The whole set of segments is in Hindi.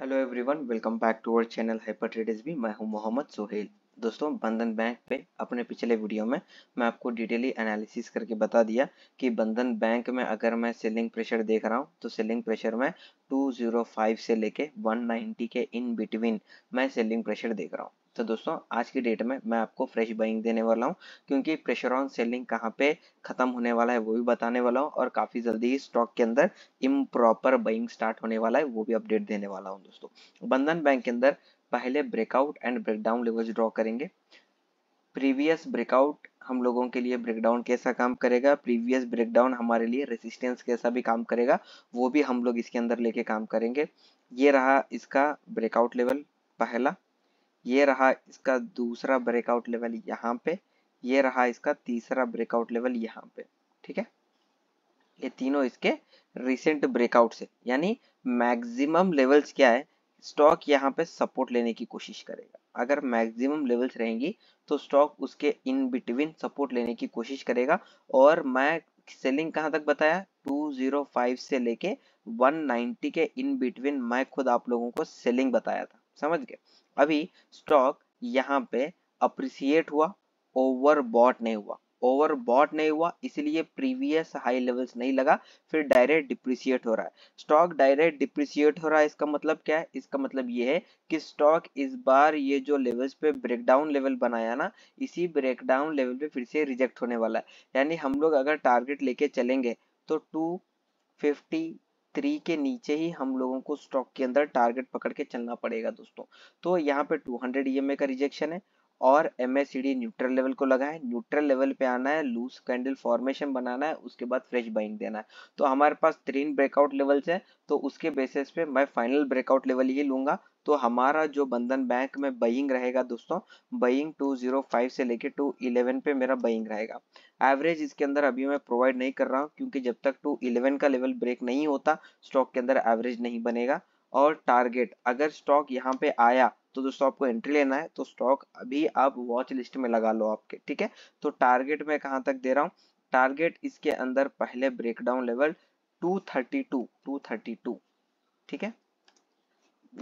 hello everyone welcome back to our channel hyper traders भी मैं हूं मोहम्मद सोहेल दोस्तों बंधन बैंक पे अपने पिछले वीडियो में मैं आपको डिटेली एनालिसिस करके बता दिया कि बंधन बैंक में अगर मैं सेलिंग प्रेशर देख रहा हूं तो सेलिंग प्रेशर में 205 से लेके 190 के इन बिटवीन मैं सेलिंग प्रेशर देख रहा हूँ तो दोस्तों आज की डेट में मैं आपको फ्रेश बाइंग देने वाला हूँ क्योंकि प्रेशर ऑन सेलिंग कहाँ पे खत्म होने वाला है वो भी बताने वाला हूँ और काफी जल्दी ही स्टॉक के अंदर इम्प्रॉपर बाइंग स्टार्ट होने वाला है वो भी अपडेट देने वाला हूँ दोस्तों बंधन बैंक के अंदर पहले breakout and breakdown level draw करेंगे प्रीवियस ब्रेकआउट हम लोगों के लिए ब्रेकडाउन कैसा काम करेगा प्रीवियस ब्रेकडाउन हमारे लिए रेसिस्टेंस कैसा भी काम करेगा वो भी हम लोग इसके अंदर लेके काम करेंगे ये रहा इसका ब्रेकआउट लेवल पहला ये रहा इसका दूसरा ब्रेकआउट लेवल यहाँ पे ये रहा इसका तीसरा ब्रेकआउट लेवल यहाँ पे ठीक है ये तीनों इसके रिसेंट ब्रेकआउट से यानी मैक्सिमम लेवल्स क्या है स्टॉक यहाँ पे सपोर्ट लेने की कोशिश करेगा अगर मैक्सिमम लेवल्स रहेंगी तो स्टॉक उसके इन बिटवीन सपोर्ट लेने की कोशिश करेगा और मैं सेलिंग कहाँ तक बताया 205 से लेके 190 के इन बिटवीन मैं खुद आप लोगों को सेलिंग बताया था समझ गए अभी स्टॉक यहाँ पे अप्रिसिएट हुआ ओवरबॉट नहीं हुआ ओवरबॉट नहीं हुआ इसलिए प्रीवियस हाई लेवल्स नहीं लगा फिर डायरेक्ट डिप्रिसिएट हो रहा है स्टॉक डायरेक्ट डिप्रिसिएट हो रहा है इसका मतलब क्या है इसका मतलब ये है कि स्टॉक इस बार ये जो लेवल्स पे ब्रेकडाउन लेवल बनाया ना इसी ब्रेकडाउन लेवल पे फिर से रिजेक्ट होने वाला है यानी हम लोग अगर टारगेट लेके चलेंगे तो टू थ्री के नीचे ही हम लोगों को स्टॉक के अंदर टारगेट पकड़ के चलना पड़ेगा दोस्तों तो यहाँ पे 200 ईएमए e का रिजेक्शन है और M S C D neutral level को लगाए न्यूट्रल लेवल पे आना है लूज कैंडल फॉर्मेशन बनाना है उसके बाद फ्रेश बाइंग देना है तो हमारे पास तीन ब्रेकआउट लेवल्स है तो उसके बेसिस पे मैं फाइनल ब्रेकआउट लेवल ही लूंगा तो हमारा जो बंधन बैंक में बइंग रहेगा दोस्तों बइंग 205 से लेके 211 पे मेरा बइंग रहेगा एवरेज इसके अंदर अभी मैं प्रोवाइड नहीं कर रहा हूँ क्योंकि जब तक 211 का लेवल ब्रेक नहीं होता स्टॉक के अंदर एवरेज नहीं बनेगा और टारगेट अगर स्टॉक यहाँ पे आया तो दोस्तों आपको एंट्री लेना है तो स्टॉक अभी आप वॉच लिस्ट में लगा लो आपके ठीक है तो टारगेट में कहा तक दे रहा हूँ टारगेट इसके अंदर पहले ब्रेकडाउन लेवल 232 232 ठीक है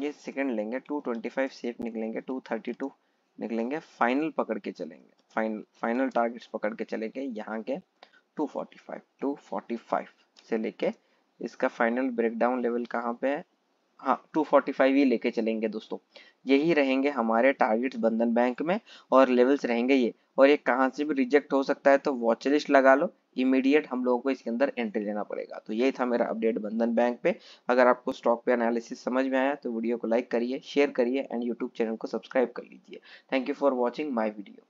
ये सेकंड लेंगे 225 सेफ निकलेंगे 232 निकलेंगे फाइनल पकड़ के चलेंगे फाइनल फाइनल टारगेट्स पकड़ के चलेंगे यहाँ के 245 245 से लेके इसका फाइनल ब्रेकडाउन लेवल कहाँ पे है हाँ टू फोर्टी फाइव ही लेके चलेंगे दोस्तों यही रहेंगे हमारे टारगेट्स बंधन बैंक में और लेवल्स रहेंगे ये और ये कहाँ से भी रिजेक्ट हो सकता है तो वॉच लिस्ट लगा लो इमीडिएट हम लोगों को इसके अंदर एंट्री लेना पड़ेगा तो यही था मेरा अपडेट बंधन बैंक पे अगर आपको स्टॉक पे एनालिसिस समझ में आया तो वीडियो को लाइक करिए शेयर करिए एंड यूट्यूब चैनल को सब्सक्राइब कर लीजिए thank you for watching my video